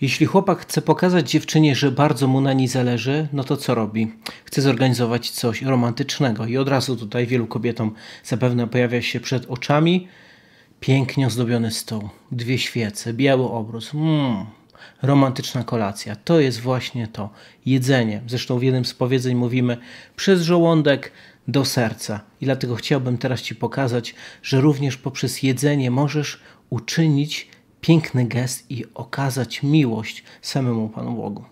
Jeśli chłopak chce pokazać dziewczynie, że bardzo mu na niej zależy, no to co robi? Chce zorganizować coś romantycznego i od razu tutaj wielu kobietom zapewne pojawia się przed oczami pięknie ozdobiony stół, dwie świece, biały obrus. Mm, romantyczna kolacja. To jest właśnie to. Jedzenie. Zresztą w jednym z powiedzeń mówimy przez żołądek do serca. I dlatego chciałbym teraz Ci pokazać, że również poprzez jedzenie możesz uczynić piękny gest i okazać miłość samemu Panu Bogu.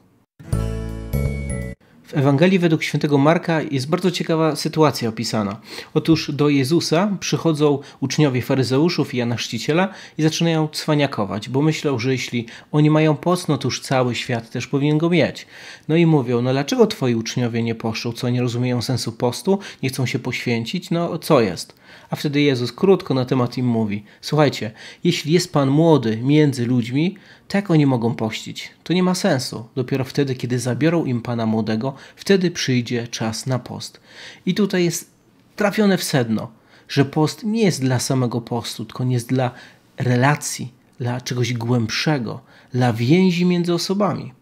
W Ewangelii według świętego Marka jest bardzo ciekawa sytuacja opisana. Otóż do Jezusa przychodzą uczniowie faryzeuszów i Jana Chrzciciela i zaczynają cwaniakować, bo myślą, że jeśli oni mają post, no to już cały świat też powinien go mieć. No i mówią, no dlaczego twoi uczniowie nie poszczą, co nie rozumieją sensu postu, nie chcą się poświęcić, no co jest? A wtedy Jezus krótko na temat im mówi: Słuchajcie, jeśli jest Pan młody między ludźmi, tak oni mogą pościć. To nie ma sensu. Dopiero wtedy, kiedy zabiorą im Pana młodego, wtedy przyjdzie czas na post. I tutaj jest trafione w sedno, że post nie jest dla samego postu, tylko nie jest dla relacji, dla czegoś głębszego, dla więzi między osobami.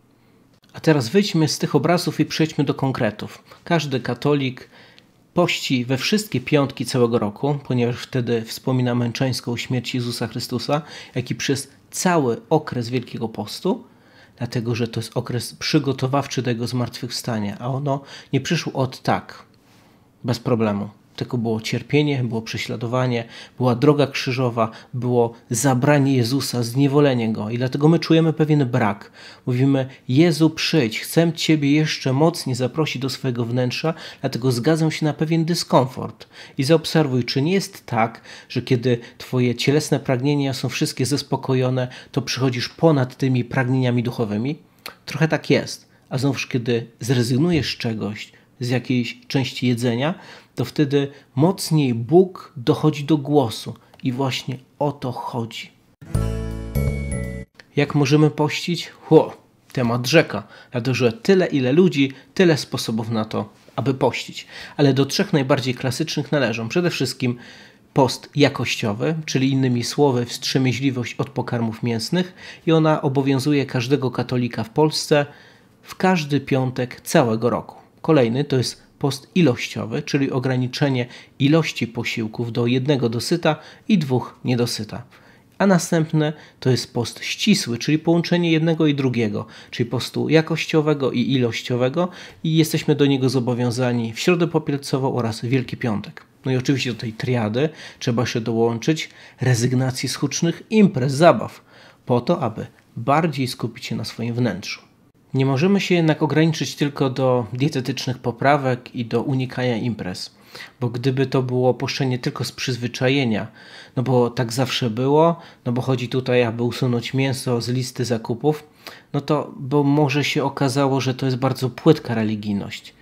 A teraz wyjdźmy z tych obrazów i przejdźmy do konkretów. Każdy katolik pości we wszystkie piątki całego roku, ponieważ wtedy wspomina męczeńską śmierć Jezusa Chrystusa, jak i przez cały okres Wielkiego Postu – dlatego że to jest okres przygotowawczy tego zmartwychwstania, a ono nie przyszło od tak, bez problemu. Tylko było cierpienie, było prześladowanie, była droga krzyżowa, było zabranie Jezusa, zniewolenie Go. I dlatego my czujemy pewien brak. Mówimy, Jezu przyjdź, chcę Ciebie jeszcze mocniej zaprosić do swojego wnętrza, dlatego zgadzam się na pewien dyskomfort. I zaobserwuj, czy nie jest tak, że kiedy Twoje cielesne pragnienia są wszystkie zaspokojone, to przychodzisz ponad tymi pragnieniami duchowymi? Trochę tak jest. A znowuż, kiedy zrezygnujesz z czegoś, z jakiejś części jedzenia, to wtedy mocniej Bóg dochodzi do głosu. I właśnie o to chodzi. Jak możemy pościć? Chło, temat rzeka, dlatego że tyle ile ludzi, tyle sposobów na to, aby pościć. Ale do trzech najbardziej klasycznych należą przede wszystkim post jakościowy, czyli innymi słowy wstrzemięźliwość od pokarmów mięsnych i ona obowiązuje każdego katolika w Polsce w każdy piątek całego roku. Kolejny to jest post ilościowy, czyli ograniczenie ilości posiłków do jednego dosyta i dwóch niedosyta. A następne to jest post ścisły, czyli połączenie jednego i drugiego, czyli postu jakościowego i ilościowego i jesteśmy do niego zobowiązani w środę popielcową oraz Wielki Piątek. No i oczywiście do tej triady trzeba się dołączyć rezygnacji z hucznych imprez, zabaw, po to, aby bardziej skupić się na swoim wnętrzu. Nie możemy się jednak ograniczyć tylko do dietetycznych poprawek i do unikania imprez, bo gdyby to było opuszczenie tylko z przyzwyczajenia, no bo tak zawsze było, no bo chodzi tutaj, aby usunąć mięso z listy zakupów, no to bo może się okazało, że to jest bardzo płytka religijność.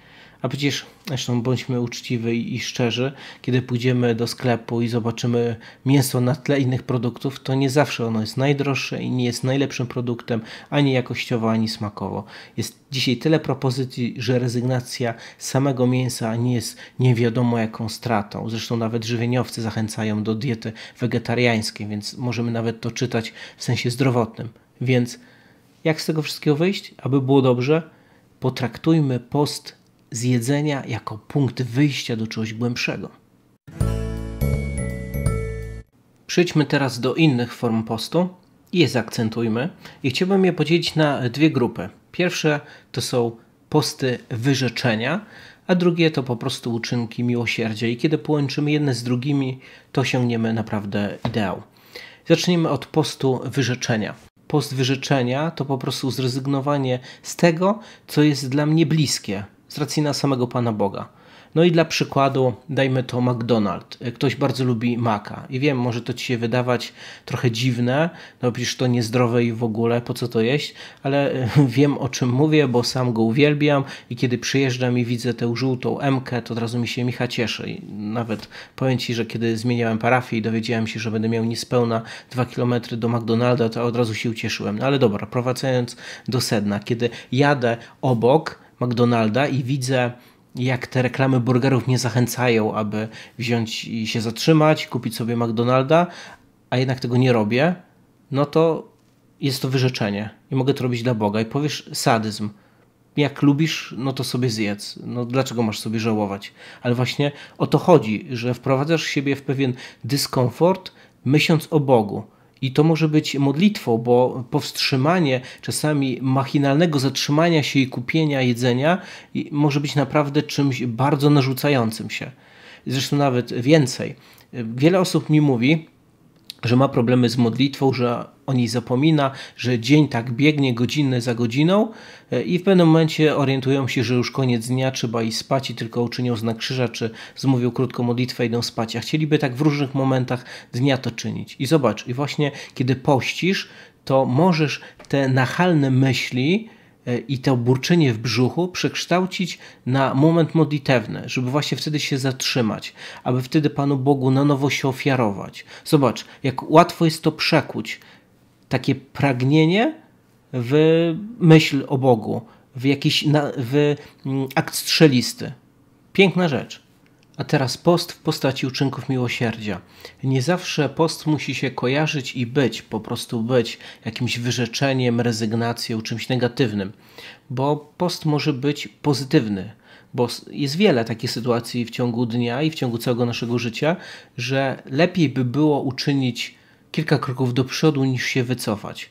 A przecież, zresztą bądźmy uczciwi i szczerzy, kiedy pójdziemy do sklepu i zobaczymy mięso na tle innych produktów, to nie zawsze ono jest najdroższe i nie jest najlepszym produktem ani jakościowo, ani smakowo. Jest dzisiaj tyle propozycji, że rezygnacja samego mięsa nie jest nie wiadomo jaką stratą. Zresztą nawet żywieniowcy zachęcają do diety wegetariańskiej, więc możemy nawet to czytać w sensie zdrowotnym. Więc jak z tego wszystkiego wyjść? Aby było dobrze, potraktujmy post z jedzenia jako punkt wyjścia do czegoś głębszego. Przejdźmy teraz do innych form postu i je zaakcentujmy. I chciałbym je podzielić na dwie grupy. Pierwsze to są posty wyrzeczenia, a drugie to po prostu uczynki miłosierdzia. I kiedy połączymy jedne z drugimi, to osiągniemy naprawdę ideał. Zacznijmy od postu wyrzeczenia. Post wyrzeczenia to po prostu zrezygnowanie z tego, co jest dla mnie bliskie, z racji na samego Pana Boga. No i dla przykładu dajmy to McDonald's. Ktoś bardzo lubi maka i wiem, może to Ci się wydawać trochę dziwne, no przecież to niezdrowe i w ogóle, po co to jeść, ale wiem o czym mówię, bo sam go uwielbiam i kiedy przyjeżdżam i widzę tę żółtą emkę, to od razu mi się Micha cieszy. I nawet powiem Ci, że kiedy zmieniałem parafię i dowiedziałem się, że będę miał niespełna 2 km do McDonalda, to od razu się ucieszyłem. No ale dobra, prowadzając do sedna, kiedy jadę obok, McDonalda i widzę jak te reklamy burgerów mnie zachęcają, aby wziąć i się zatrzymać, kupić sobie McDonalda, a jednak tego nie robię, no to jest to wyrzeczenie i mogę to robić dla Boga. I powiesz sadyzm. Jak lubisz, no to sobie zjedz. No dlaczego masz sobie żałować? Ale właśnie o to chodzi, że wprowadzasz siebie w pewien dyskomfort, myśląc o Bogu. I to może być modlitwo, bo powstrzymanie czasami machinalnego zatrzymania się i kupienia jedzenia może być naprawdę czymś bardzo narzucającym się. Zresztą nawet więcej. Wiele osób mi mówi, że ma problemy z modlitwą, że o niej zapomina, że dzień tak biegnie godzinę za godziną e, i w pewnym momencie orientują się, że już koniec dnia, trzeba i spać i tylko uczynią znak krzyża, czy zmówią krótką modlitwę, i idą spać. A chcieliby tak w różnych momentach dnia to czynić. I zobacz, i właśnie kiedy pościsz, to możesz te nachalne myśli, E, i to burczenie w brzuchu przekształcić na moment modlitewny, żeby właśnie wtedy się zatrzymać, aby wtedy Panu Bogu na nowo się ofiarować. Zobacz, jak łatwo jest to przekuć. Takie pragnienie w myśl o Bogu, w jakiś w mm, akt strzelisty. Piękna rzecz. A teraz post w postaci uczynków miłosierdzia. Nie zawsze post musi się kojarzyć i być, po prostu być jakimś wyrzeczeniem, rezygnacją, czymś negatywnym, bo post może być pozytywny. Bo jest wiele takich sytuacji w ciągu dnia i w ciągu całego naszego życia, że lepiej by było uczynić kilka kroków do przodu niż się wycofać.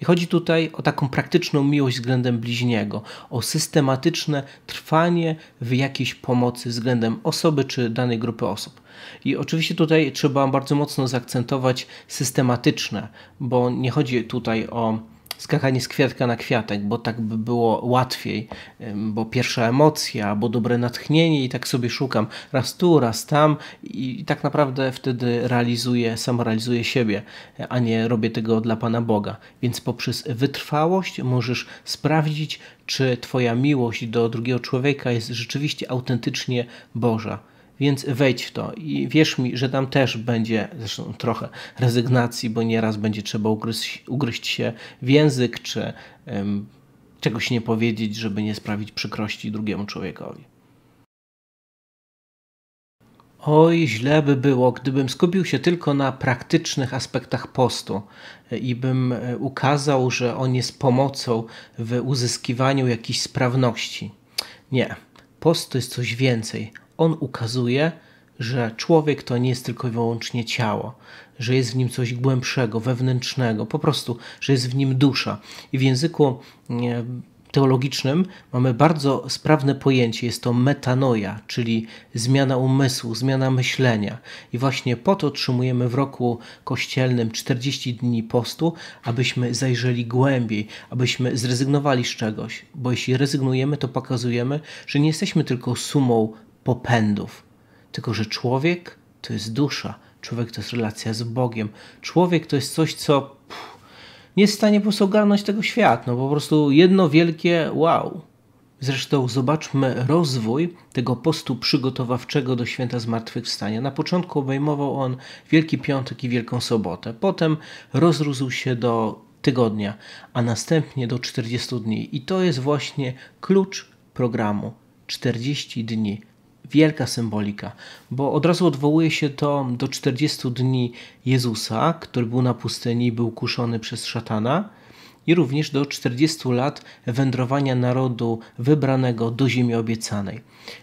I chodzi tutaj o taką praktyczną miłość względem bliźniego, o systematyczne trwanie w jakiejś pomocy względem osoby czy danej grupy osób. I oczywiście tutaj trzeba bardzo mocno zaakcentować systematyczne, bo nie chodzi tutaj o skakanie z kwiatka na kwiatek, bo tak by było łatwiej, bo pierwsza emocja, bo dobre natchnienie i tak sobie szukam raz tu, raz tam i tak naprawdę wtedy realizuję, sam realizuję siebie, a nie robię tego dla Pana Boga. Więc poprzez wytrwałość możesz sprawdzić, czy Twoja miłość do drugiego człowieka jest rzeczywiście autentycznie Boża więc wejdź w to i wierz mi, że tam też będzie zresztą trochę rezygnacji, bo nieraz będzie trzeba ugryźć, ugryźć się w język czy um, czegoś nie powiedzieć, żeby nie sprawić przykrości drugiemu człowiekowi. Oj, źle by było, gdybym skupił się tylko na praktycznych aspektach postu e, i bym e, ukazał, że on jest pomocą w uzyskiwaniu jakiejś sprawności. Nie, post to jest coś więcej on ukazuje, że człowiek to nie jest tylko i wyłącznie ciało, że jest w nim coś głębszego, wewnętrznego, po prostu, że jest w nim dusza. I w języku e, teologicznym mamy bardzo sprawne pojęcie, jest to metanoja, czyli zmiana umysłu, zmiana myślenia. I właśnie po to otrzymujemy w roku kościelnym 40 dni postu, abyśmy zajrzeli głębiej, abyśmy zrezygnowali z czegoś, bo jeśli rezygnujemy, to pokazujemy, że nie jesteśmy tylko sumą popędów. Tylko, że człowiek to jest dusza, człowiek to jest relacja z Bogiem, człowiek to jest coś, co pff, nie jest w stanie po prostu ogarnąć tego świata. No po prostu jedno wielkie wow. Zresztą zobaczmy rozwój tego postu przygotowawczego do święta zmartwychwstania. Na początku obejmował on Wielki Piątek i Wielką Sobotę, potem rozrósł się do tygodnia, a następnie do 40 dni. I to jest właśnie klucz programu. 40 dni wielka symbolika, bo od razu odwołuje się to do 40 dni Jezusa, który był na pustyni i był kuszony przez szatana, i również do 40 lat wędrowania narodu wybranego do ziemi obiecanej.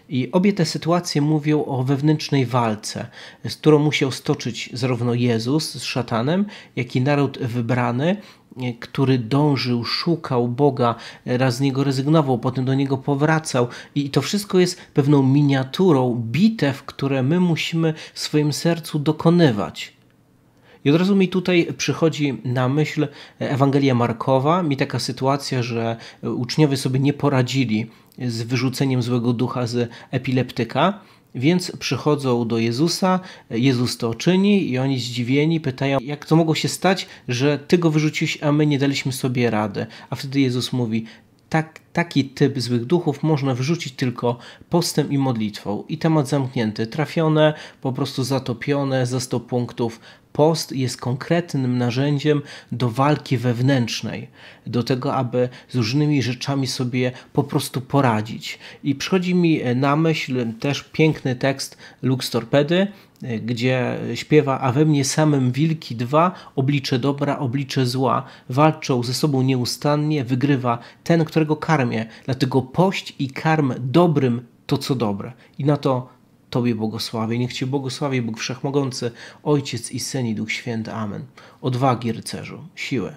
I obie te sytuacje mówią o wewnętrznej walce, z którą musiał stoczyć zarówno Jezus z szatanem, jak i naród wybrany E, który dążył, szukał Boga, e, raz z niego rezygnował, potem do niego powracał. I to wszystko jest pewną miniaturą bitew, które my musimy w swoim sercu dokonywać. I od razu mi tutaj przychodzi na myśl e, Ewangelia Markowa, mi taka sytuacja, że uczniowie sobie nie poradzili z wyrzuceniem złego ducha z epileptyka więc przychodzą do Jezusa, Jezus to czyni i oni zdziwieni pytają, jak to mogło się stać, że Ty go wyrzuciłeś, a my nie daliśmy sobie rady. A wtedy Jezus mówi, tak, taki typ złych duchów można wyrzucić tylko postem i modlitwą. I temat zamknięty, trafione, po prostu zatopione ze 100 punktów Post jest konkretnym narzędziem do walki wewnętrznej, do tego, aby z różnymi rzeczami sobie po prostu poradzić. I przychodzi mi e, na myśl też piękny tekst Lux Torpedy, e, gdzie śpiewa A we mnie samym wilki dwa, oblicze dobra, oblicze zła, walczą ze sobą nieustannie, wygrywa ten, którego karmię. Dlatego pość i karm dobrym to, co dobre. I na to Tobie błogosławię, niech Cię błogosławi Bóg Wszechmogący, Ojciec i Syn i Duch Święty. Amen. Odwagi rycerzu, siłę.